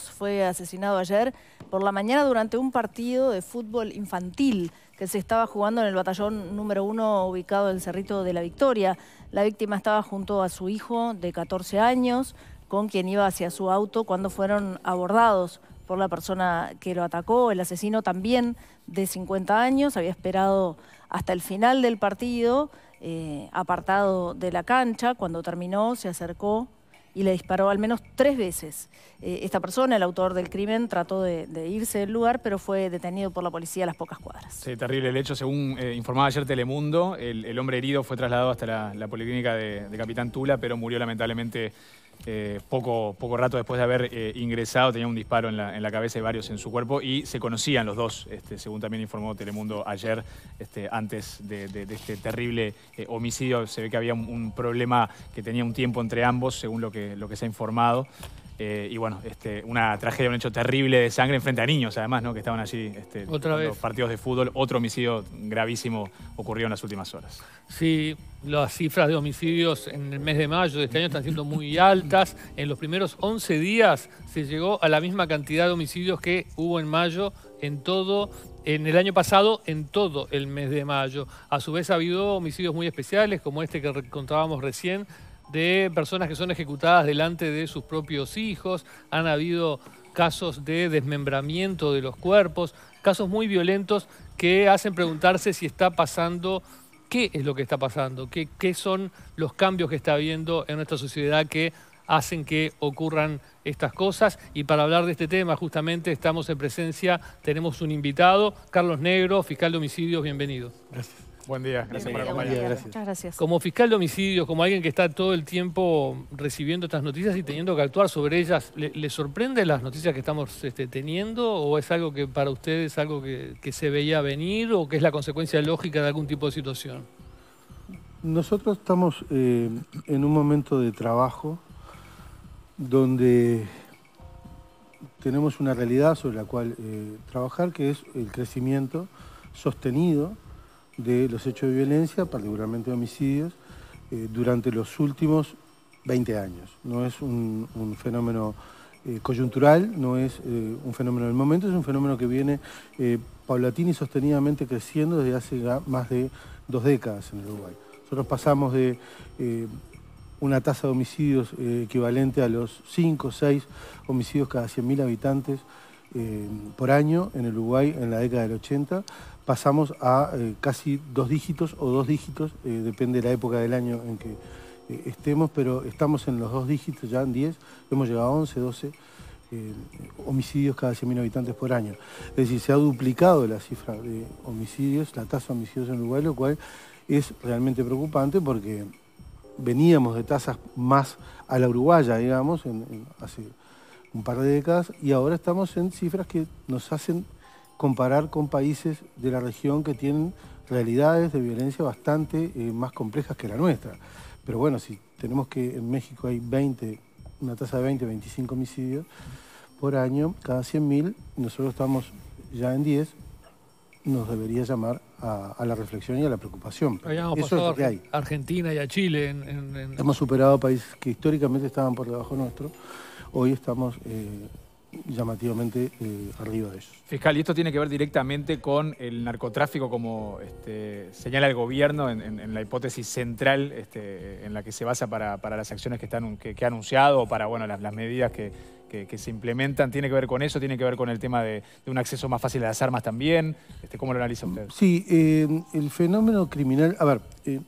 fue asesinado ayer por la mañana durante un partido de fútbol infantil que se estaba jugando en el batallón número uno ubicado en el Cerrito de la Victoria. La víctima estaba junto a su hijo de 14 años con quien iba hacia su auto cuando fueron abordados por la persona que lo atacó. El asesino también de 50 años había esperado hasta el final del partido, eh, apartado de la cancha. Cuando terminó se acercó y le disparó al menos tres veces. Eh, esta persona, el autor del crimen, trató de, irse del lugar, pero fue detenido por la policía a las pocas cuadras. Sí, terrible el hecho. Según eh, informaba ayer Telemundo, el, hombre herido fue trasladado hasta la, policlínica de Capitán Tula, pero murió lamentablemente eh, poco, poco rato después de haber eh, ingresado, tenía un disparo en la, cabeza y varios en su cuerpo y se conocían los dos, este, según también informó Telemundo ayer, este, antes de, este terrible eh, homicidio. Se ve que había un, problema que tenía un tiempo entre ambos, según lo que, lo que se ha informado. Eh, y bueno, este, una tragedia, un hecho terrible de sangre enfrente a niños, además, ¿no? que estaban allí este, Otra partidos de fútbol. Otro homicidio gravísimo ocurrió en las últimas horas. Sí, las cifras de homicidios en el mes de mayo de este año están siendo muy altas. En los primeros 11 días se llegó a la misma cantidad de homicidios que hubo en mayo en todo en el año pasado en todo el mes de mayo. A su vez ha habido homicidios muy especiales como este que contábamos recién de personas que son ejecutadas delante de sus propios hijos, han habido casos de desmembramiento de los cuerpos, casos muy violentos que hacen preguntarse si está pasando, qué es lo que está pasando, qué, qué son los cambios que está habiendo en nuestra sociedad que hacen que ocurran estas cosas. Y para hablar de este tema, justamente estamos en presencia, tenemos un invitado, Carlos Negro, fiscal de homicidios, bienvenido. Gracias. Buen día, gracias por acompañarnos. Como fiscal de homicidios, como alguien que está todo el tiempo recibiendo estas noticias y teniendo que actuar sobre ellas, ¿le, sorprende las noticias que estamos este, teniendo o es algo que para ustedes es algo que, se veía venir o que es la consecuencia lógica de algún tipo de situación? Nosotros estamos eh, en un momento de trabajo donde tenemos una realidad sobre la cual eh, trabajar, que es el crecimiento sostenido de los hechos de violencia, particularmente homicidios, eh, durante los últimos 20 años. No es un, fenómeno eh, coyuntural, no es eh, un fenómeno del momento, es un fenómeno que viene paulatino y sostenidamente creciendo desde hace más de dos décadas en el Uruguay. Nosotros pasamos de una tasa de homicidios equivalente a los 5 o 6 homicidios cada 100.000 habitantes por año en el Uruguay en la década del 80 pasamos a eh, casi dos dígitos o dos dígitos, eh, depende de la época del año en que eh, estemos, pero estamos en los dos dígitos, ya en 10, hemos llegado a 11, 12 homicidios cada 100.000 habitantes por año. Es decir, se ha duplicado la cifra de homicidios, la tasa de homicidios en Uruguay, lo cual es realmente preocupante porque veníamos de tasas más a la uruguaya, digamos, hace un par de décadas, y ahora estamos en cifras que nos hacen comparar con países de la región que tienen realidades de violencia bastante eh, más complejas que la nuestra. Pero bueno, si tenemos que en México hay 20, una tasa de 20, 25 homicidios por año, cada 100.000, nosotros estamos ya en 10, nos debería llamar a, la reflexión y a la preocupación. Eso que hay. a Argentina y a Chile. Hemos superado países que históricamente estaban por debajo nuestro. Hoy estamos eh, llamativamente eh, arriba de eso. Fiscal, y esto tiene que ver directamente con el narcotráfico, como este, señala el gobierno en, la hipótesis central este, en la que se basa para, las acciones que, están, que, ha anunciado o para bueno, las, medidas que, se implementan. ¿Tiene que ver con eso? ¿Tiene que ver con el tema de, un acceso más fácil a las armas también? Este, ¿Cómo lo analiza usted? Sí, eh, el fenómeno criminal... A ver, eh,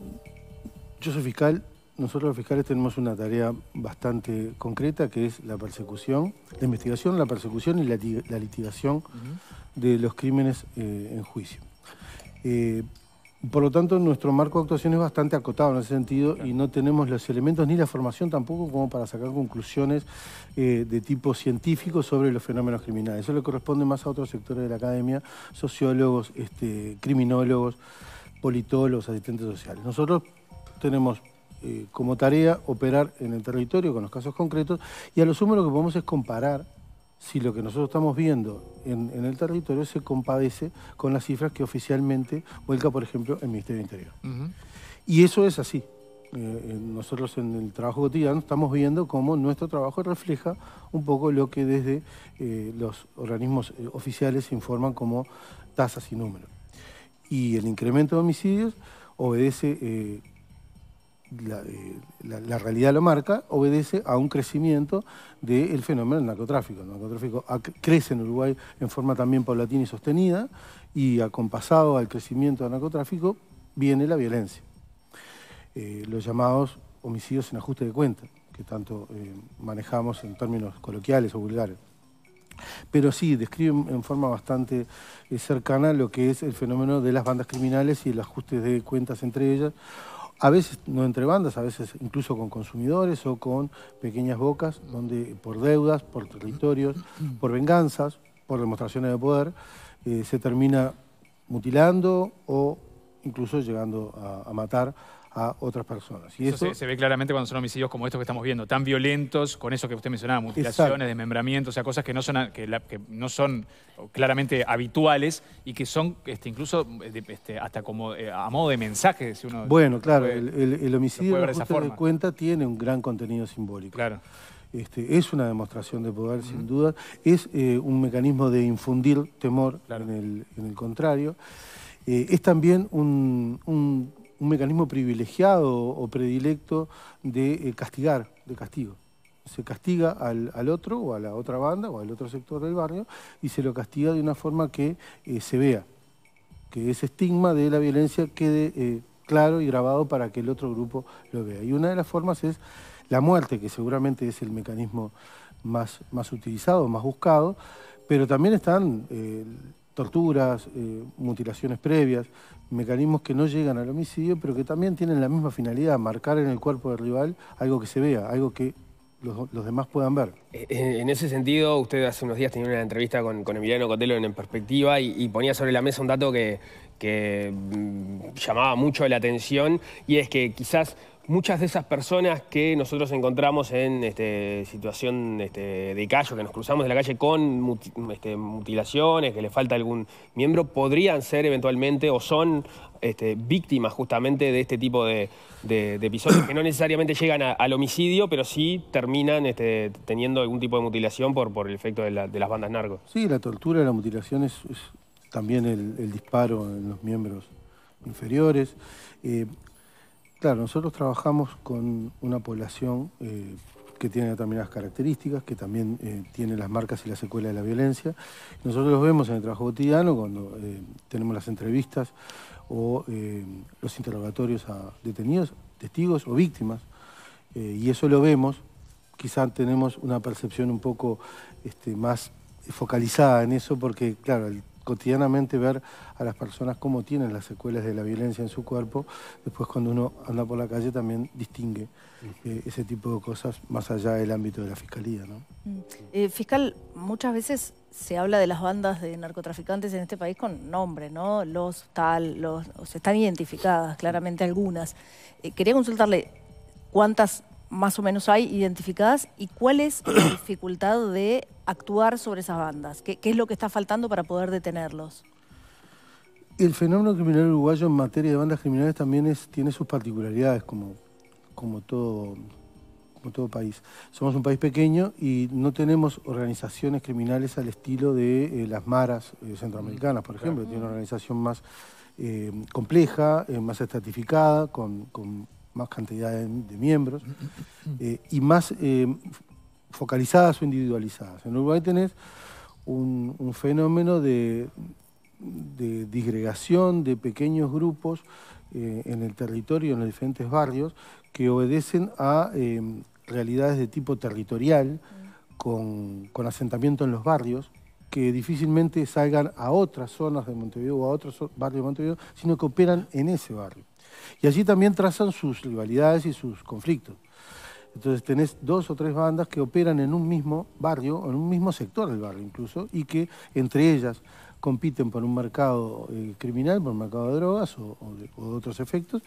yo soy fiscal, nosotros los fiscales tenemos una tarea bastante concreta que es la persecución, la investigación, la persecución y la, litigación de los crímenes eh, en juicio. Eh, por lo tanto, nuestro marco de actuación es bastante acotado en ese sentido y no tenemos los elementos ni la formación tampoco como para sacar conclusiones eh, de tipo científico sobre los fenómenos criminales. Eso le corresponde más a otros sectores de la academia, sociólogos, este, criminólogos, politólogos, asistentes sociales. Nosotros tenemos eh, como tarea operar en el territorio con los casos concretos y a lo sumo lo que podemos es comparar si lo que nosotros estamos viendo en, el territorio se compadece con las cifras que oficialmente vuelca, por ejemplo, el Ministerio de Interior. Y eso es así. Eh, eh, nosotros en el trabajo cotidiano estamos viendo cómo nuestro trabajo refleja un poco lo que desde los organismos oficiales se informan como tasas y números. Y el incremento de homicidios obedece eh, la, realidad lo marca, obedece a un crecimiento del fenómeno del narcotráfico. El narcotráfico crece en Uruguay en forma también paulatina y sostenida, y acompasado al crecimiento del narcotráfico viene la violencia. Eh, los llamados homicidios en ajuste de cuentas, que tanto eh, manejamos en términos coloquiales o vulgares. Pero sí, describen en forma bastante cercana lo que es el fenómeno de las bandas criminales y el ajuste de cuentas entre ellas, a veces no entre bandas, a veces incluso con consumidores o con pequeñas bocas, donde por deudas, por territorios, por venganzas, por demostraciones de poder, eh, se termina mutilando o incluso llegando a, a matar a otras personas. Y eso, se, ve claramente cuando son homicidios como estos que estamos viendo, tan violentos, con eso que usted mencionaba, mutilaciones, desmembramientos, o sea, cosas que no son, que, no son claramente habituales y que son este, incluso este, hasta como eh, a modo de mensaje. Si uno, bueno, claro, el, el, homicidio de, esa forma. cuenta tiene un gran contenido simbólico. Claro. Este, es una demostración de poder, sin duda, es eh, un mecanismo de infundir temor en, el, contrario, eh, es también un un mecanismo privilegiado o predilecto de eh, castigar, de castigo. Se castiga al, otro o a la otra banda o al otro sector del barrio y se lo castiga de una forma que eh, se vea, que ese estigma de la violencia quede eh, claro y grabado para que el otro grupo lo vea. Y una de las formas es la muerte, que seguramente es el mecanismo más, más utilizado, más buscado, pero también están torturas, eh, mutilaciones previas, mecanismos que no llegan al homicidio, pero que también tienen la misma finalidad, marcar en el cuerpo del rival algo que se vea, algo que los, demás puedan ver. Eh, eh, en ese sentido, usted hace unos días tenía una entrevista con, Emiliano Cotelo en, Perspectiva y, ponía sobre la mesa un dato que, mm, llamaba mucho la atención y es que quizás muchas de esas personas que nosotros encontramos en este, situación este, de callo, que nos cruzamos de la calle con este, mutilaciones, que le falta algún miembro, podrían ser eventualmente o son este, víctimas justamente de este tipo de, episodios que no necesariamente llegan al homicidio, pero sí terminan teniendo algún tipo de mutilación por, el efecto de, las bandas narcos. Sí, la tortura, la mutilación es, también el, disparo en los miembros inferiores. Eh, Claro, nosotros trabajamos con una población eh, que tiene determinadas características, que también eh, tiene las marcas y las secuelas de la violencia. Nosotros lo vemos en el trabajo cotidiano cuando eh, tenemos las entrevistas o los interrogatorios a detenidos, testigos o víctimas, y eso lo vemos. Quizá tenemos una percepción un poco este, más focalizada en eso, porque, claro, el cotidianamente ver a las personas cómo tienen las secuelas de la violencia en su cuerpo, después cuando uno anda por la calle también distingue eh, ese tipo de cosas más allá del ámbito de la fiscalía. Mm. Eh, fiscal, muchas veces se habla de las bandas de narcotraficantes en este país con nombre, ¿no? Los tal, los... están identificadas claramente algunas. Eh, quería consultarle cuántas más o menos hay identificadas y cuál es la dificultad de actuar sobre esas bandas? ¿Qué, es lo que está faltando para poder detenerlos? El fenómeno criminal uruguayo en materia de bandas criminales también es, tiene sus particularidades, como, todo, país. Somos un país pequeño y no tenemos organizaciones criminales al estilo de eh, las maras eh, centroamericanas, por ejemplo. Tiene una organización más eh, compleja, más estratificada, con más cantidad de, miembros, eh, y más eh, focalizadas o individualizadas. En Uruguay tenés un, un fenómeno de, disgregación de pequeños grupos eh, en el territorio, en los diferentes barrios, que obedecen a realidades de tipo territorial, con, con asentamiento en los barrios, que difícilmente salgan a otras zonas de Montevideo o a otros barrios de Montevideo, sino que operan en ese barrio. Y allí también trazan sus rivalidades y sus conflictos. Entonces tenés dos o tres bandas que operan en un mismo barrio, o en un mismo sector del barrio incluso, y que entre ellas compiten por un mercado eh, criminal, por un mercado de drogas o, de, otros efectos,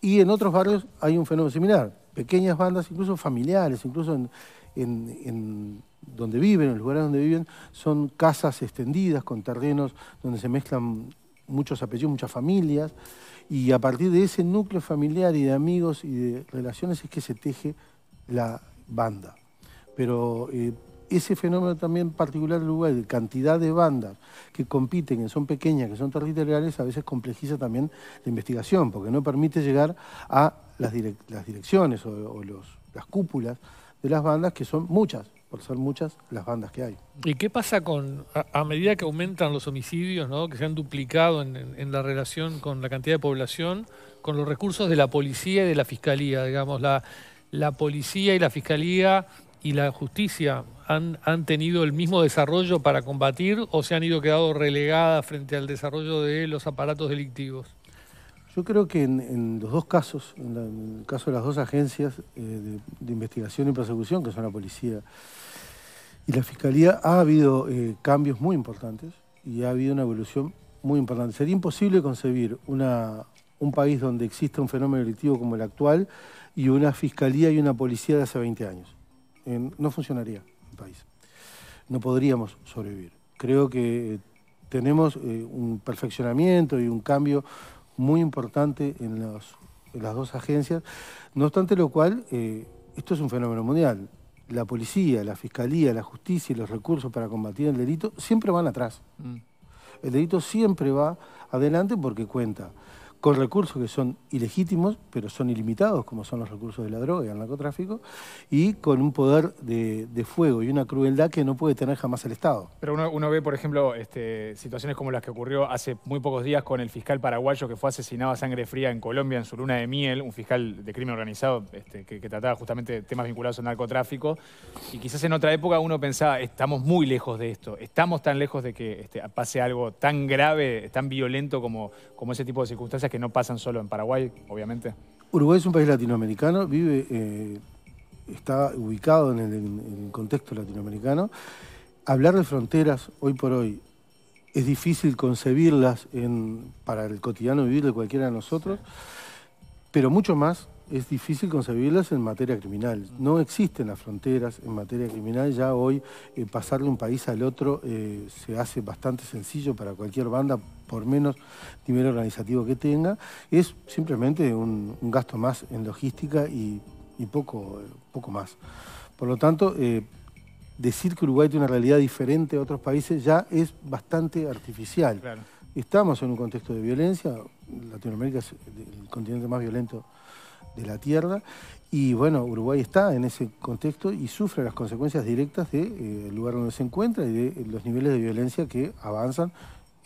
y en otros barrios hay un fenómeno similar. Pequeñas bandas, incluso familiares, incluso en, en donde viven, en los lugares donde viven, son casas extendidas con terrenos donde se mezclan muchos apellidos, muchas familias, y a partir de ese núcleo familiar y de amigos y de relaciones es que se teje la banda. Pero eh, ese fenómeno también particular del lugar, de cantidad de bandas que compiten, que son pequeñas, que son territoriales, a veces complejiza también la investigación, porque no permite llegar a las, direcciones o, las cúpulas de las bandas, que son muchas por ser muchas las bandas que hay. ¿Y qué pasa con, a, medida que aumentan los homicidios, que se han duplicado en, la relación con la cantidad de población, con los recursos de la policía y de la fiscalía? Digamos, la, policía y la fiscalía y la justicia han, han tenido el mismo desarrollo para combatir o se han ido quedado relegadas frente al desarrollo de los aparatos delictivos? Yo creo que en, los dos casos, en, el caso de las dos agencias eh, de, investigación y persecución, que son la policía y la fiscalía, ha habido eh, cambios muy importantes y ha habido una evolución muy importante. Sería imposible concebir un país donde exista un fenómeno delictivo como el actual y una fiscalía y una policía de hace 20 años. Eh, no funcionaría el país. No podríamos sobrevivir. Creo que tenemos un perfeccionamiento y un cambio muy importante en, las dos agencias, no obstante lo cual, eh, esto es un fenómeno mundial. La policía, la fiscalía, la justicia y los recursos para combatir el delito siempre van atrás. Mm. El delito siempre va adelante porque cuenta con recursos que son ilegítimos, pero son ilimitados, como son los recursos de la droga y el narcotráfico, y con un poder de, fuego y una crueldad que no puede tener jamás el Estado. Pero uno, ve, por ejemplo, este, situaciones como las que ocurrió hace muy pocos días con el fiscal paraguayo que fue asesinado a sangre fría en Colombia en su luna de miel, un fiscal de crimen organizado este, que, trataba justamente temas vinculados al narcotráfico, y quizás en otra época uno pensaba, estamos muy lejos de esto, estamos tan lejos de que este, pase algo tan grave, tan violento como, como ese tipo de circunstancias que que no pasan solo en Paraguay, obviamente. Uruguay es un país latinoamericano, vive, eh, está ubicado en el, contexto latinoamericano. Hablar de fronteras hoy por hoy es difícil concebirlas para el cotidiano vivir de cualquiera de nosotros, pero mucho más es difícil concebirlas en materia criminal. No existen las fronteras en materia criminal. Ya hoy eh, pasar de un país al otro eh, se hace bastante sencillo para cualquier banda por menos nivel organizativo que tenga, es simplemente un, gasto más en logística y, poco, poco más. Por lo tanto, eh, decir que Uruguay tiene una realidad diferente a otros países ya es bastante artificial. Estamos en un contexto de violencia, Latinoamérica es el continente más violento de la Tierra. Y bueno, Uruguay está en ese contexto y sufre las consecuencias directas del eh, lugar donde se encuentra y de los niveles de violencia que avanzan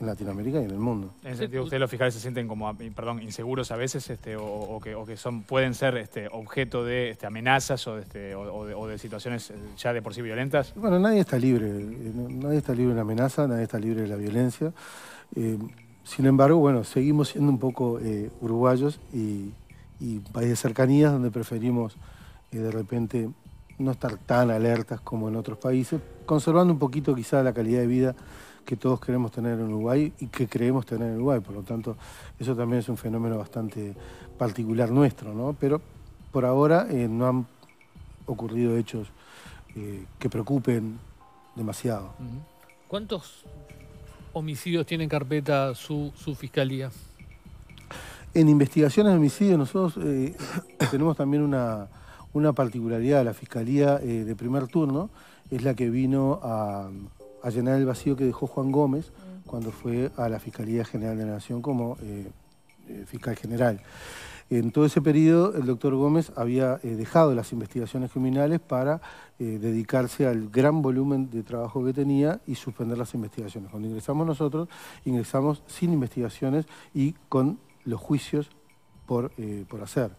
en Latinoamérica y en el mundo. En ese sentido, ¿ustedes los fiscales se sienten como, ah, perdón, inseguros a veces este, o, que, son, pueden ser este, objeto de este, amenazas o de, este, o, de, situaciones eh, ya de por sí violentas? Bueno, nadie está libre, eh, nadie está libre de la amenaza, nadie está libre de la violencia. Eh, sin embargo, bueno, seguimos siendo un poco uruguayos y, países cercanías donde preferimos de repente no estar tan alertas como en otros países, conservando un poquito quizá la calidad de vida que todos queremos tener en Uruguay y que creemos tener en Uruguay. Por lo tanto, eso también es un fenómeno bastante particular nuestro, ¿no? Pero por ahora eh, no han ocurrido hechos eh, que preocupen demasiado. ¿Cuántos homicidios tiene en carpeta su, fiscalía? En investigaciones de homicidios nosotros eh, tenemos también una una particularidad de la Fiscalía eh, de primer turno es la que vino a, llenar el vacío que dejó Juan Gómez mm. cuando fue a la Fiscalía General de la Nación como eh, eh, fiscal general. En todo ese periodo, el doctor Gómez había dejado las investigaciones criminales para dedicarse al gran volumen de trabajo que tenía y suspender las investigaciones. Cuando ingresamos nosotros, ingresamos sin investigaciones y con los juicios por, por hacer.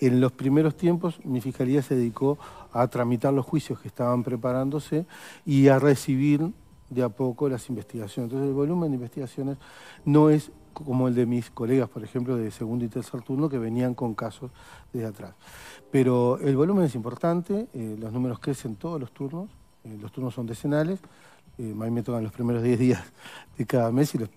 En los primeros tiempos mi fiscalía se dedicó a tramitar los juicios que estaban preparándose y a recibir de a poco las investigaciones. Entonces el volumen de investigaciones no es como el de mis colegas, por ejemplo, de segundo y tercer turno, que venían con casos desde atrás. Pero el volumen es importante, eh, los números crecen todos los turnos, eh, los turnos son decenales, eh, a mí me tocan los primeros 10 días de cada mes y los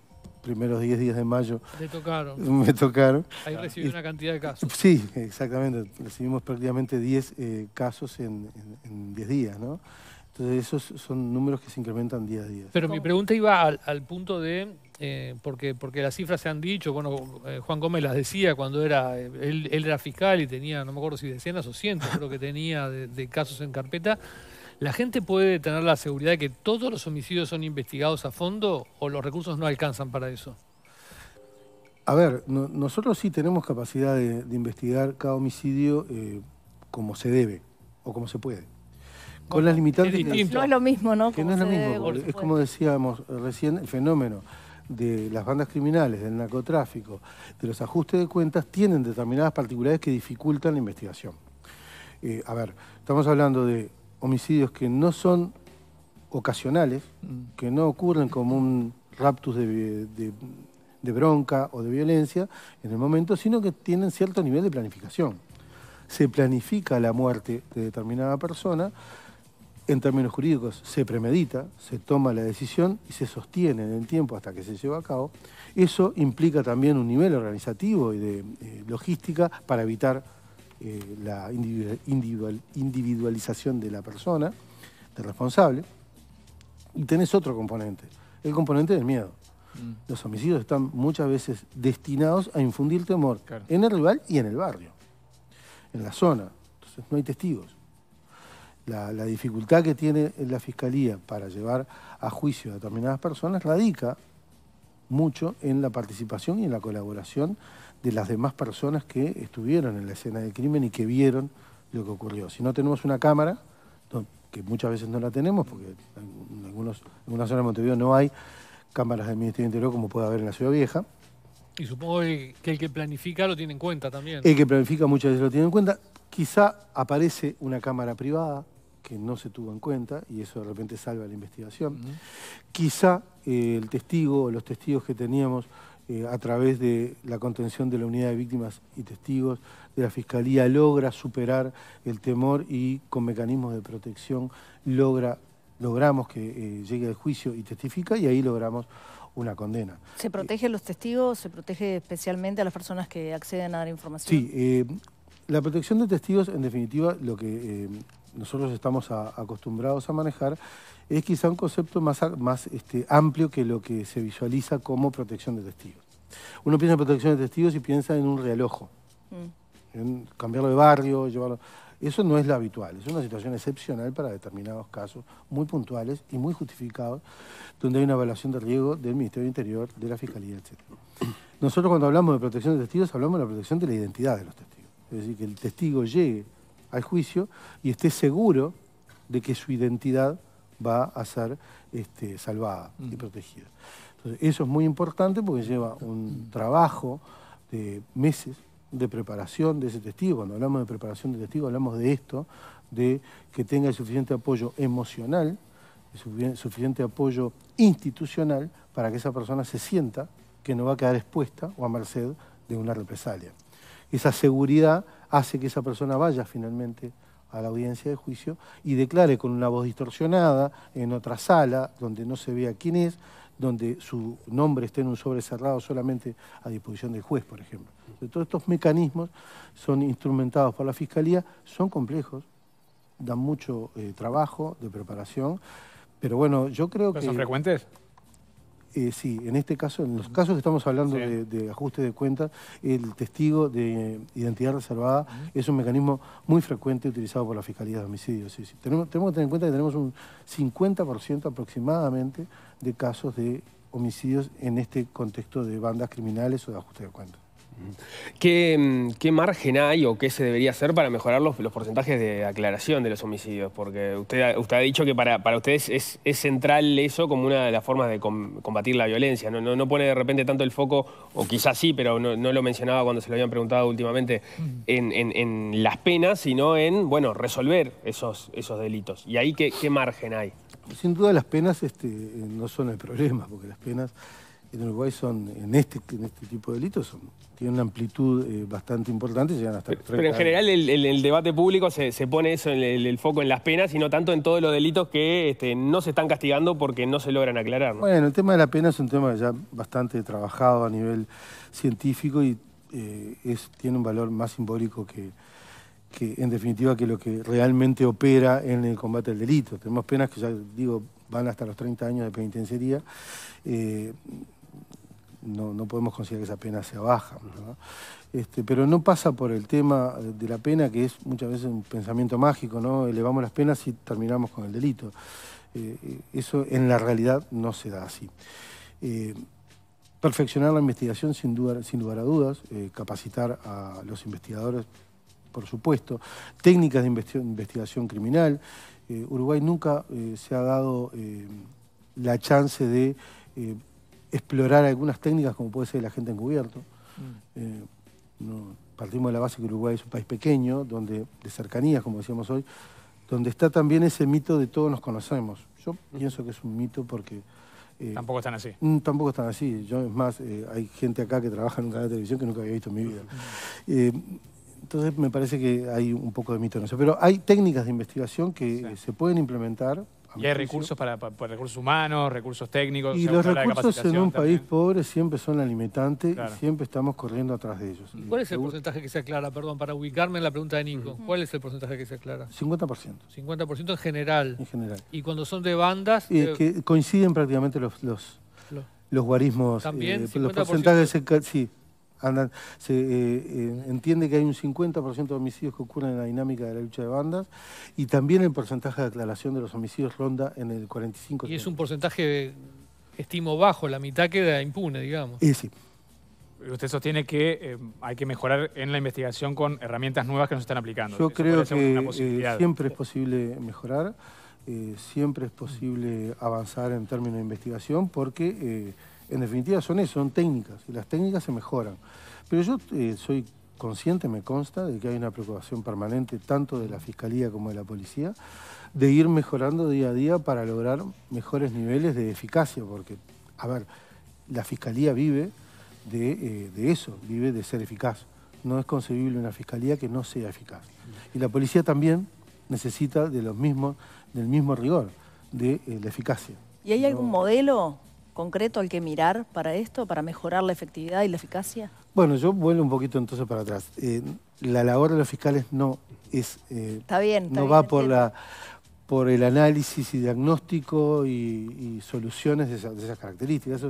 primeros 10 días de mayo. Me tocaron. Me tocaron. Ahí ah, recibí una cantidad de casos. Sí, exactamente. Recibimos prácticamente 10 eh, casos en 10 días, ¿no? Entonces esos son números que se incrementan día a día. Pero mi pregunta iba al, punto de, eh, porque, porque las cifras se han dicho, bueno, eh, Juan Gómez las decía cuando era, eh, él, él, era fiscal y tenía, no me acuerdo si decenas o cientos, creo que tenía de casos en carpeta. ¿La gente puede tener la seguridad de que todos los homicidios son investigados a fondo o los recursos no alcanzan para eso? A ver, nosotros sí tenemos capacidad de, investigar cada homicidio eh, como se debe o como se puede. Con las limitaciones... no es lo mismo, ¿no? Que no es lo mismo. es como decíamos recién, el fenómeno de las bandas criminales, del narcotráfico, de los ajustes de cuentas, tienen determinadas particularidades que dificultan la investigación. Eh, a ver, estamos hablando de homicidios que no son ocasionales, mm. que no ocurren como un raptus de, bronca o de violencia en el momento, sino que tienen cierto nivel de planificación. Se planifica la muerte de determinada persona, en términos jurídicos se premedita, se toma la decisión y se sostiene en el tiempo hasta que se lleva a cabo. Eso implica también un nivel organizativo y de eh, logística para evitar eh, la individual, individualización de la persona, del responsable, y tenés otro componente, el componente del miedo. Mm. Los homicidios están muchas veces destinados a infundir temor en el rival y en el barrio, en la zona. Entonces no hay testigos. La, la dificultad que tiene la fiscalía para llevar a juicio a determinadas personas radica mucho en la participación y en la colaboración de las demás personas que estuvieron en la escena del crimen y que vieron lo que ocurrió. Si no tenemos una cámara, que muchas veces no la tenemos, porque en, algunos, en algunas zonas de Montevideo no hay cámaras del Ministerio del Interior como puede haber en la Ciudad Vieja. Y supongo que el que planifica lo tiene en cuenta también. El que planifica muchas veces lo tiene en cuenta. Quizá aparece una cámara privada, que no se tuvo en cuenta, y eso de repente salva la investigación. Quizá eh, el testigo o los testigos que teníamos eh, a través de la contención de la unidad de víctimas y testigos de la Fiscalía logra superar el temor y con mecanismos de protección logra, logramos que eh, llegue al juicio y testifica y ahí logramos una condena. ¿Se protege a los testigos? ¿Se protege especialmente a las personas que acceden a dar información? Sí, la protección de testigos, en definitiva, lo que nosotros estamos acostumbrados a manejar, es quizá un concepto más, más este, amplio que lo que se visualiza como protección de testigos. Uno piensa en protección de testigos y piensa en un realojo, mm. en cambiarlo de barrio, llevarlo... Eso no es lo habitual, es una situación excepcional para determinados casos, muy puntuales y muy justificados, donde hay una evaluación de riesgo del Ministerio del Interior, de la Fiscalía, etc. Nosotros cuando hablamos de protección de testigos, hablamos de la protección de la identidad de los testigos. Es decir, que el testigo llegue al juicio y esté seguro de que su identidad va a ser este, salvada y mm. protegida. Entonces, eso es muy importante porque lleva un trabajo de meses de preparación de ese testigo. Cuando hablamos de preparación de testigo, hablamos de esto, de que tenga el suficiente apoyo emocional, el suficiente apoyo institucional para que esa persona se sienta que no va a quedar expuesta o a merced de una represalia esa seguridad hace que esa persona vaya finalmente a la audiencia de juicio y declare con una voz distorsionada en otra sala donde no se vea quién es, donde su nombre esté en un sobre cerrado solamente a disposición del juez, por ejemplo. todos estos mecanismos son instrumentados por la Fiscalía, son complejos, dan mucho eh, trabajo de preparación, pero bueno, yo creo que... ¿Son frecuentes? Eh, sí, en este caso, en los casos que estamos hablando de, ajuste de cuentas, el testigo de identidad reservada es un mecanismo muy frecuente utilizado por la Fiscalía de Homicidios. Tenemos, tenemos que tener en cuenta que tenemos un 50% aproximadamente de casos de homicidios en este contexto de bandas criminales o de ajuste de cuentas. ¿Qué, margen hay o qué se debería hacer para mejorar los, porcentajes de aclaración de los homicidios? Porque usted, usted ha dicho que para, ustedes es, central eso como una de las formas de combatir la violencia. No, pone de repente tanto el foco, o quizás sí, pero no, lo mencionaba cuando se lo habían preguntado últimamente, mm. en, las penas, sino en, bueno, resolver esos, esos delitos. ¿Y ahí qué, margen hay? Sin duda las penas este, no son el problema, porque las penas en Uruguay son, en este, en este tipo de delitos, tienen una amplitud eh, bastante importante, llegan hasta... Pero, en general el, el, debate público se, pone eso, en el, foco en las penas y no tanto en todos los delitos que este, no se están castigando porque no se logran aclarar. Bueno, el tema de la pena es un tema ya bastante trabajado a nivel científico y eh, tiene un valor más simbólico que, que, en definitiva, que lo que realmente opera en el combate al delito. Tenemos penas que ya digo van hasta los 30 años de penitenciaría. Eh, no, podemos considerar que esa pena sea baja. Este, pero no pasa por el tema de la pena, que es muchas veces un pensamiento mágico, ¿no? Elevamos las penas y terminamos con el delito. Eh, eso en la realidad no se da así. Eh, perfeccionar la investigación sin, duda, sin lugar a dudas, eh, capacitar a los investigadores, por supuesto, técnicas de investigación criminal. Uruguay nunca se ha dado la chance de explorar algunas técnicas como puede ser la gente encubierto. Mm. Eh, partimos de la base que Uruguay es un país pequeño, donde, de cercanías, como decíamos hoy, donde está también ese mito de todos nos conocemos. Yo mm. pienso que es un mito porque... Eh, tampoco están así. Mm, tampoco están así. Yo, es más, eh, hay gente acá que trabaja en un canal de televisión que nunca había visto en mi vida. entonces me parece que hay un poco de mito en eso. Pero hay técnicas de investigación que se pueden implementar y hay recursos para, recursos humanos, recursos técnicos. Y los recursos en un país pobre siempre son la limitante y siempre estamos corriendo atrás de ellos. cuál es el porcentaje que se aclara? Perdón, para ubicarme en la pregunta de Nico. ¿Cuál es el porcentaje que se aclara? 50%. 50% en general. En general. Y cuando son de bandas... Eh, que coinciden prácticamente los, los, guarismos. También eh, Los porcentajes... Sí andan, se eh, eh, entiende que hay un 50% de homicidios que ocurren en la dinámica de la lucha de bandas y también el porcentaje de aclaración de los homicidios ronda en el 45%. Y es un porcentaje, estimo, bajo, la mitad queda impune, digamos. y sí. Usted sostiene que eh, hay que mejorar en la investigación con herramientas nuevas que nos están aplicando. Yo creo que siempre es posible mejorar, siempre es posible avanzar en términos de investigación porque en definitiva son eso, son técnicas, y las técnicas se mejoran. Pero yo eh, soy consciente, me consta, de que hay una preocupación permanente, tanto de la Fiscalía como de la Policía, de ir mejorando día a día para lograr mejores niveles de eficacia, porque, a ver, la Fiscalía vive de, eh, eso, vive de ser eficaz. No es concebible una Fiscalía que no sea eficaz. Y la Policía también necesita de los mismos, del mismo rigor, de eh, la eficacia. ¿Y hay algún modelo concreto al que mirar para esto, para mejorar la efectividad y la eficacia? Bueno, yo vuelvo un poquito entonces para atrás. Eh, la labor de los fiscales no es... Eh, bien, No va por la por el análisis y diagnóstico y, soluciones de, esas características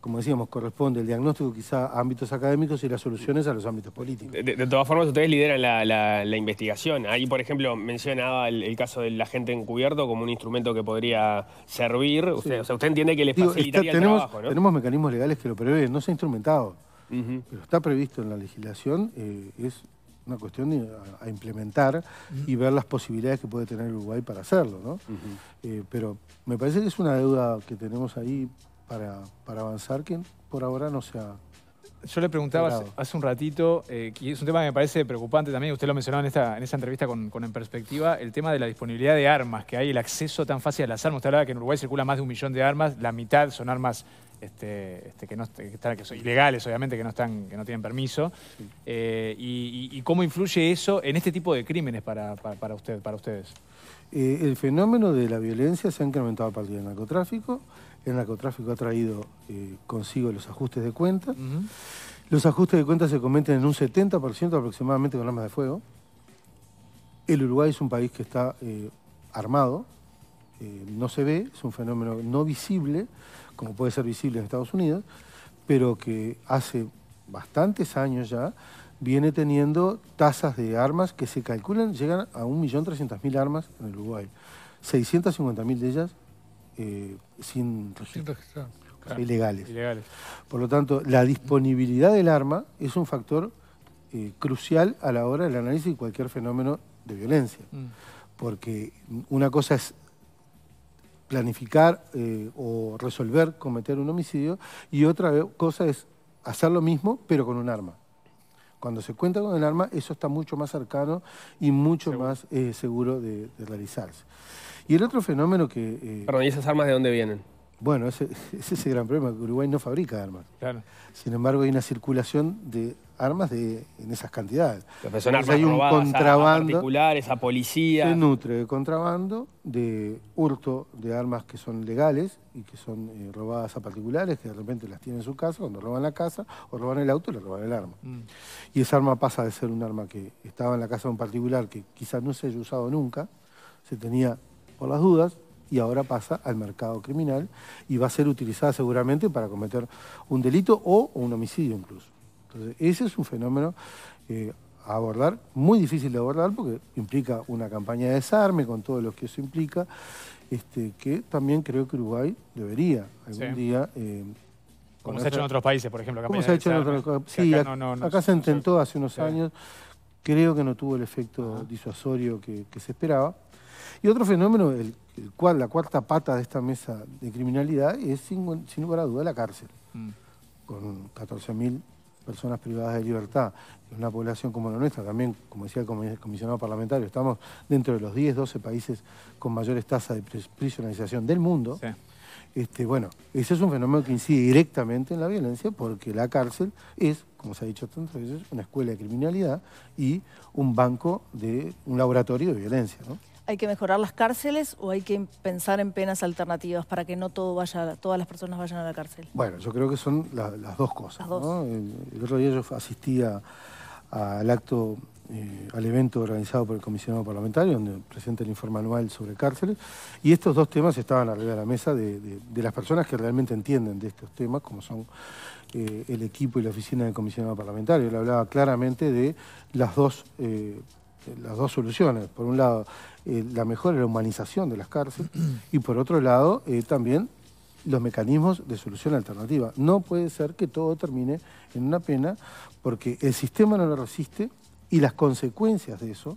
como decíamos, corresponde el diagnóstico quizá a ámbitos académicos y las soluciones a los ámbitos políticos. De, todas formas, ustedes lideran la, investigación. Ahí, por ejemplo, mencionaba el, caso del agente encubierto como un instrumento que podría servir. Usted, entiende que les facilitaría el trabajo, ¿no? Tenemos mecanismos legales que lo prevén, no se ha instrumentado, pero está previsto en la legislación, eh, es una cuestión a, implementar y ver las posibilidades que puede tener Uruguay para hacerlo, ¿no? Eh, pero me parece que es una deuda que tenemos ahí para, avanzar que por ahora no se ha... Yo le preguntaba hace, un ratito, y eh, es un tema que me parece preocupante también, usted lo mencionaba en, esta, esa entrevista con, En Perspectiva, el tema de la disponibilidad de armas que hay, el acceso tan fácil a las armas. Usted hablaba que en Uruguay circula más de un millón de armas, la mitad son armas este, este, que, son ilegales, obviamente, que no, están, que no tienen permiso. Eh, y, cómo influye eso en este tipo de crímenes para, usted, para ustedes? Eh, el fenómeno de la violencia se ha incrementado a partir del narcotráfico, el narcotráfico ha traído eh, consigo los ajustes de cuentas. Los ajustes de cuentas se cometen en un 70% aproximadamente con armas de fuego. El Uruguay es un país que está eh, armado, eh, no se ve, es un fenómeno no visible, como puede ser visible en Estados Unidos, pero que hace bastantes años ya viene teniendo tasas de armas que se calculan, llegan a 1.300.000 armas en el Uruguay. 650.000 de ellas eh, sin ilegales. Por lo tanto, la disponibilidad del arma es un factor eh, crucial a la hora del análisis de cualquier fenómeno de violencia. Mm. Porque una cosa es planificar eh, o resolver cometer un homicidio y otra cosa es hacer lo mismo pero con un arma. Cuando se cuenta con el arma, eso está mucho más cercano y mucho más eh, seguro de, realizarse. Y el otro fenómeno que... Eh, Perdón, ¿y esas armas de dónde vienen? Bueno, ese, ese es el gran problema, que Uruguay no fabrica armas. Claro. Sin embargo, hay una circulación de armas de, en esas cantidades. Pero hay un contrabando. Esa policía. Se nutre de contrabando, de hurto de armas que son legales y que son eh, robadas a particulares, que de repente las tienen en su casa, cuando roban la casa, o roban el auto, le roban el arma. Mm. Y esa arma pasa de ser un arma que estaba en la casa de un particular que quizás no se haya usado nunca, se tenía por las dudas, y ahora pasa al mercado criminal y va a ser utilizada seguramente para cometer un delito o un homicidio incluso. Entonces, ese es un fenómeno eh, a abordar, muy difícil de abordar porque implica una campaña de desarme con todo lo que eso implica, este, que también creo que Uruguay debería algún día... Eh, como se ha hecho en otros países, por ejemplo. acá, se intentó hace unos años. Creo que no tuvo el efecto disuasorio que, se esperaba. Y otro fenómeno, el, la cuarta pata de esta mesa de criminalidad, es sin, lugar a duda la cárcel. Mm. Con 14.000 personas privadas de libertad, una población como la nuestra, también, como decía el comisionado parlamentario, estamos dentro de los 10, 12 países con mayores tasas de prisionalización del mundo. Este, bueno, ese es un fenómeno que incide directamente en la violencia porque la cárcel es, como se ha dicho tantas veces, una escuela de criminalidad y un banco de un laboratorio de violencia. ¿Hay que mejorar las cárceles o hay que pensar en penas alternativas para que no todo vaya, todas las personas vayan a la cárcel? Bueno, yo creo que son las dos cosas. El, otro día yo asistía al acto, eh, al evento organizado por el comisionado parlamentario, donde presenta el informe anual sobre cárceles, y estos dos temas estaban arriba de la mesa de, las personas que realmente entienden de estos temas, como son eh, el equipo y la oficina del comisionado parlamentario. Él hablaba claramente de las dos... Eh, eh, las dos soluciones. Por un lado, eh, la mejora de la humanización de las cárceles y por otro lado, eh, también los mecanismos de solución alternativa. No puede ser que todo termine en una pena porque el sistema no lo resiste y las consecuencias de eso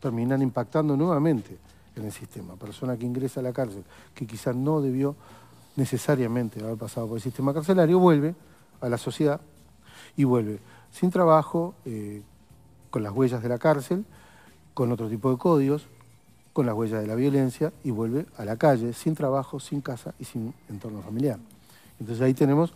terminan impactando nuevamente en el sistema. Persona que ingresa a la cárcel, que quizás no debió necesariamente haber pasado por el sistema carcelario, vuelve a la sociedad y vuelve sin trabajo, con las huellas de la cárcel con otro tipo de códigos, con las huellas de la violencia y vuelve a la calle, sin trabajo, sin casa y sin entorno familiar. Entonces ahí tenemos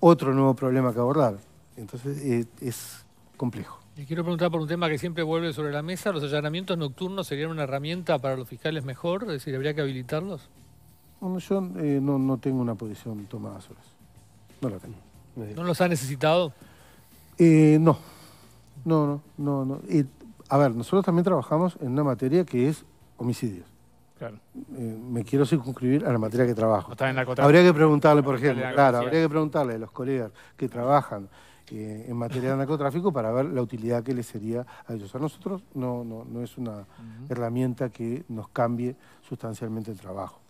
otro nuevo problema que abordar. Entonces eh, es complejo. Y quiero preguntar por un tema que siempre vuelve sobre la mesa. ¿Los allanamientos nocturnos serían una herramienta para los fiscales mejor? Es decir, ¿habría que habilitarlos? Bueno, yo eh, no, tengo una posición tomada sobre eso. No la tengo. ¿No los ha necesitado? Eh, no. No, no, no. no. Eh, a ver, nosotros también trabajamos en una materia que es homicidios. Claro. Eh, me quiero circunscribir a la materia que trabajo. Está habría que preguntarle, por ejemplo, habría que preguntarle a los colegas que trabajan eh, en materia de narcotráfico para ver la utilidad que les sería a ellos. A nosotros no, no, no es una herramienta que nos cambie sustancialmente el trabajo.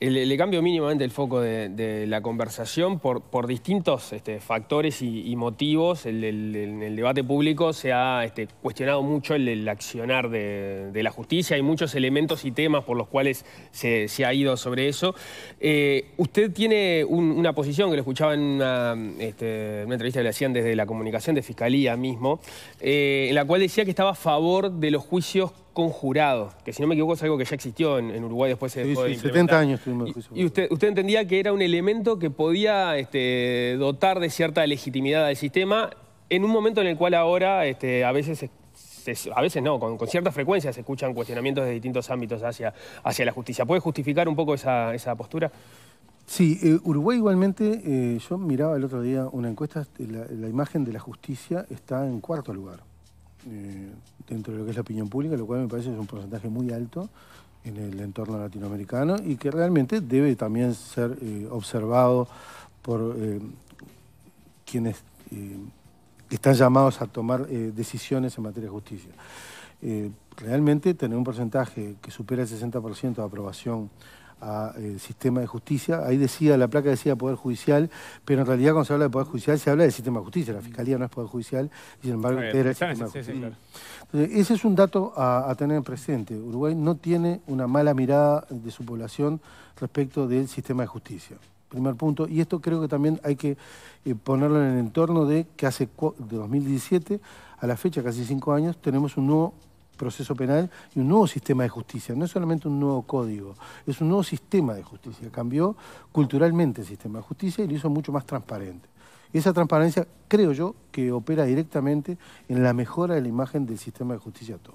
Le, cambio mínimamente el foco de, la conversación por, distintos este, factores y, motivos. En el, debate público se ha este, cuestionado mucho el, accionar de, la justicia. Hay muchos elementos y temas por los cuales se, ha ido sobre eso. Eh, usted tiene una posición que lo escuchaba este, en una, entrevista que le hacían desde la comunicación de Fiscalía mismo, eh, en la cual decía que estaba a favor de los juicios conjurado, que si no me equivoco es algo que ya existió en, Uruguay después de 70 años Y, usted, usted, entendía que era un elemento que podía este, dotar de cierta legitimidad al sistema en un momento en el cual ahora este, a veces a veces no, con, cierta frecuencia se escuchan cuestionamientos de distintos ámbitos hacia, hacia la justicia. ¿Puede justificar un poco esa, postura? Sí, eh, Uruguay igualmente, eh, yo miraba el otro día una encuesta, la imagen de la justicia está en cuarto lugar eh, dentro de lo que es la opinión pública, lo cual me parece es un porcentaje muy alto en el entorno latinoamericano y que realmente debe también ser eh, observado por eh, quienes están llamados a tomar decisiones en materia de justicia. realmente tener un porcentaje que supera el 60% de aprobación al eh, sistema de justicia. Ahí decía, la placa decía Poder Judicial, pero en realidad cuando se habla de Poder Judicial se habla del sistema de justicia. La mm. Fiscalía no es Poder Judicial y sin embargo era el sistema de justicia. ese es un dato a, tener presente. Uruguay no tiene una mala mirada de su población respecto del sistema de justicia primer punto. Y esto creo que también hay que eh, ponerlo en el entorno de que hace 2017 a la fecha, casi cinco años, tenemos un nuevo proceso penal y un nuevo sistema de justicia. No es solamente un nuevo código, es un nuevo sistema de justicia. Cambió culturalmente el sistema de justicia y lo hizo mucho más transparente. Y esa transparencia, creo yo, que opera directamente en la mejora de la imagen del sistema de justicia todo.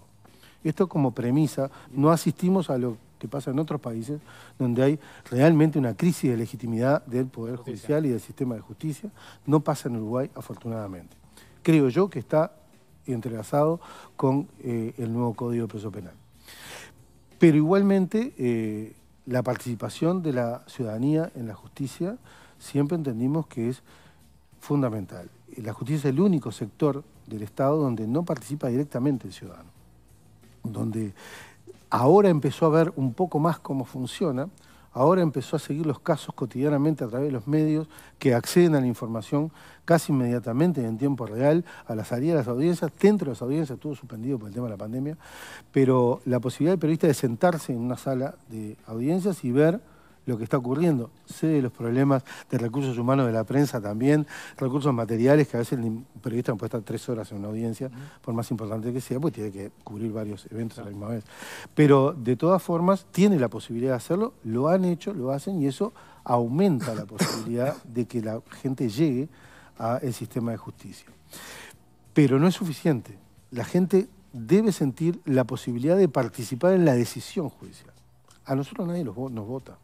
Esto como premisa, no asistimos a lo que pasa en otros países, donde hay realmente una crisis de legitimidad del Poder Judicial y del sistema de justicia. No pasa en Uruguay, afortunadamente. Creo yo que está y entrelazado con eh, el nuevo Código de Preso Penal. Pero igualmente, eh, la participación de la ciudadanía en la justicia siempre entendimos que es fundamental. La justicia es el único sector del Estado donde no participa directamente el ciudadano, donde ahora empezó a ver un poco más cómo funciona, ahora empezó a seguir los casos cotidianamente a través de los medios que acceden a la información casi inmediatamente en tiempo real a la salida de las audiencias. Dentro de las audiencias estuvo suspendido por el tema de la pandemia, pero la posibilidad del periodista de sentarse en una sala de audiencias y ver lo que está ocurriendo. Sé de los problemas de recursos humanos de la prensa también, recursos materiales, que a veces el periodista no puede estar tres horas en una audiencia, por más importante que sea, pues tiene que cubrir varios eventos a la misma vez. Pero de todas formas, tiene la posibilidad de hacerlo, lo han hecho, lo hacen y eso aumenta la posibilidad de que la gente llegue al sistema de justicia. Pero no es suficiente. La gente debe sentir la posibilidad de participar en la decisión judicial. A nosotros nadie nos vota.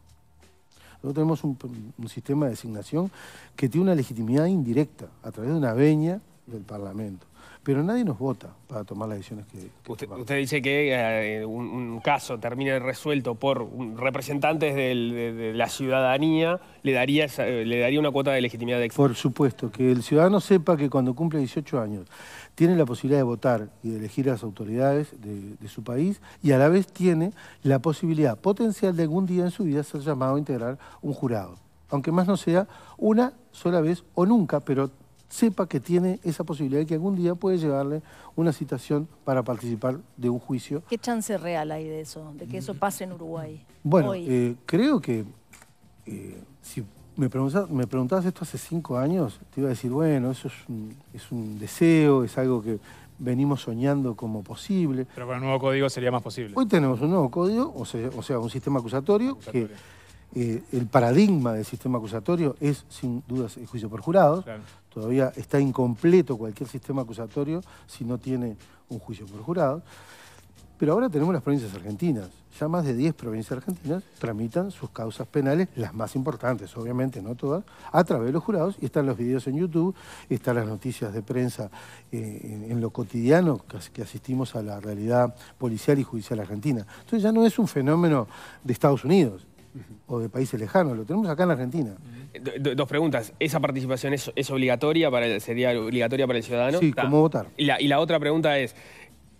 Nosotros tenemos un, sistema de designación que tiene una legitimidad indirecta a través de una veña del Parlamento. Pero nadie nos vota para tomar las decisiones que... Este usted, dice que eh, un, caso termine resuelto por representantes de, la ciudadanía, le daría, eh, le daría una cuota de legitimidad de Por supuesto, que el ciudadano sepa que cuando cumple 18 años tiene la posibilidad de votar y de elegir a las autoridades de su país y a la vez tiene la posibilidad potencial de algún día en su vida ser llamado a integrar un jurado aunque más no sea una sola vez o nunca, pero sepa que tiene esa posibilidad de que algún día puede llevarle una citación para participar de un juicio. ¿Qué chance real hay de eso, de que eso pase en Uruguay? Bueno, eh, creo que eh, si me preguntabas, me esto hace cinco años, te iba a decir, bueno, eso es un, deseo, es algo que venimos soñando como posible. Pero con el nuevo código sería más posible. Hoy tenemos un nuevo código, o sea, un sistema acusatorio. que eh, el paradigma del sistema acusatorio es, sin dudas, el juicio por jurados. Todavía está incompleto cualquier sistema acusatorio si no tiene un juicio por jurados. Pero ahora tenemos las provincias argentinas. Ya más de 10 provincias argentinas tramitan sus causas penales, las más importantes, obviamente, no todas, a través de los jurados. Y están los videos en YouTube, están las noticias de prensa eh, en, lo cotidiano que, asistimos a la realidad policial y judicial argentina. Entonces ya no es un fenómeno de Estados Unidos, o de países lejanos, lo tenemos acá en la Argentina. dos preguntas, ¿esa participación es, obligatoria para el, sería obligatoria para el ciudadano? Sí, ¿cómo votar? Y la, otra pregunta es,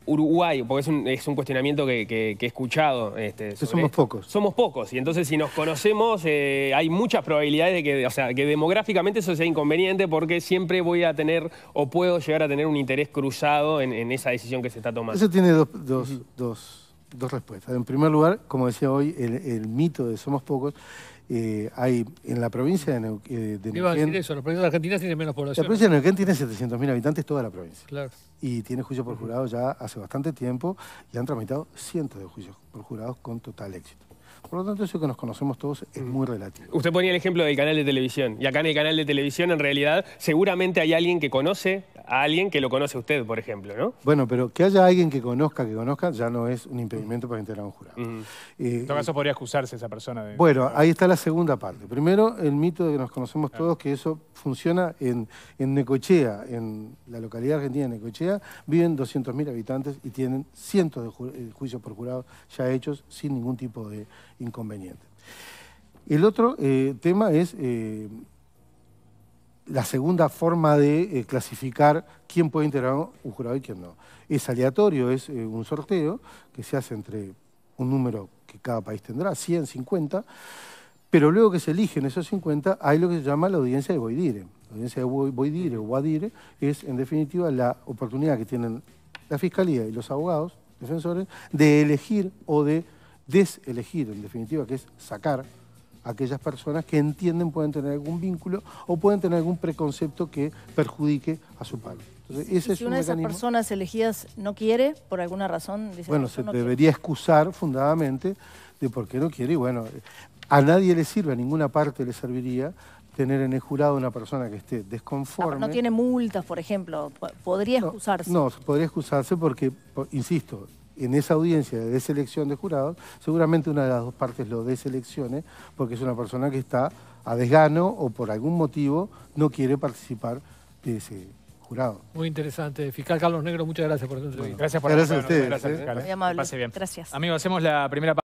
Uruguay, porque es un, es un cuestionamiento que, he escuchado. Este, somos pocos. Somos pocos, y entonces si nos conocemos eh, hay muchas probabilidades de que, sea, que demográficamente eso sea inconveniente porque siempre voy a tener o puedo llegar a tener un interés cruzado en, esa decisión que se está tomando. Eso tiene dos, dos dos respuestas. En primer lugar, como decía hoy, el, mito de somos pocos. Eh, hay en la provincia de, Neuquén... Eh, Iba a decir eso, la provincia argentina tiene menos población. La provincia de Neuquén tiene 700.000 habitantes, toda la provincia. Claro. Y tiene juicios por jurado ya hace bastante tiempo y han tramitado cientos de juicios por jurados con total éxito. Por lo tanto, eso que nos conocemos todos es mm. muy relativo. Usted ponía el ejemplo del canal de televisión. Y acá en el canal de televisión, en realidad, seguramente hay alguien que conoce a alguien que lo conoce usted, por ejemplo, ¿no? Bueno, pero que haya alguien que conozca, que conozca, ya no es un impedimento para integrar a un jurado. Eh, en todo caso podría excusarse esa persona. Bueno, ahí está la segunda parte. Primero, el mito de que nos conocemos ah. todos, que eso funciona en, en Necochea, en la localidad argentina de Necochea, viven 200.000 habitantes y tienen cientos de eh, juicios por jurado ya hechos sin ningún tipo de inconveniente. El otro eh, tema es la segunda forma de eh, clasificar quién puede integrar un jurado y quién no. Es aleatorio, es eh, un sorteo que se hace entre un número que cada país tendrá, 100, 50, pero luego que se eligen esos 50, hay lo que se llama la audiencia de Boidire. La audiencia de Boidire o Guadire es, en definitiva, la oportunidad que tienen la Fiscalía y los abogados, defensores, de elegir o de deselegir, en definitiva, que es sacar aquellas personas que entienden pueden tener algún vínculo o pueden tener algún preconcepto que perjudique a su padre. Entonces, es una de esas personas elegidas no quiere, por alguna razón, Bueno, se debería excusar fundadamente de por qué no quiere y bueno, a nadie le sirve, a ninguna parte le serviría tener en el jurado una persona que esté ah, desconforme. no tiene multas, por ejemplo, podría excusarse. no podría excusarse porque, insisto, en esa audiencia de deselección de jurados, seguramente una de las dos partes lo deseleccione porque es una persona que está a desgano o por algún motivo no quiere participar de ese jurado. Muy interesante. Fiscal Carlos Negro, muchas gracias por tu entrevista. gracias por Gracias a ustedes. ¿eh? Gracias, fiscal. Muy amable. Pase bien. Gracias. Amigo, hacemos la primera parte.